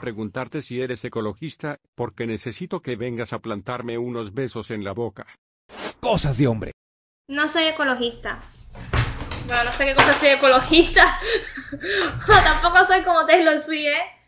preguntarte si eres ecologista, porque necesito que vengas a plantarme unos besos en la boca. Cosas de hombre. No soy ecologista. No, no sé qué cosa soy ecologista. Tampoco soy como lo Swift, ¿eh?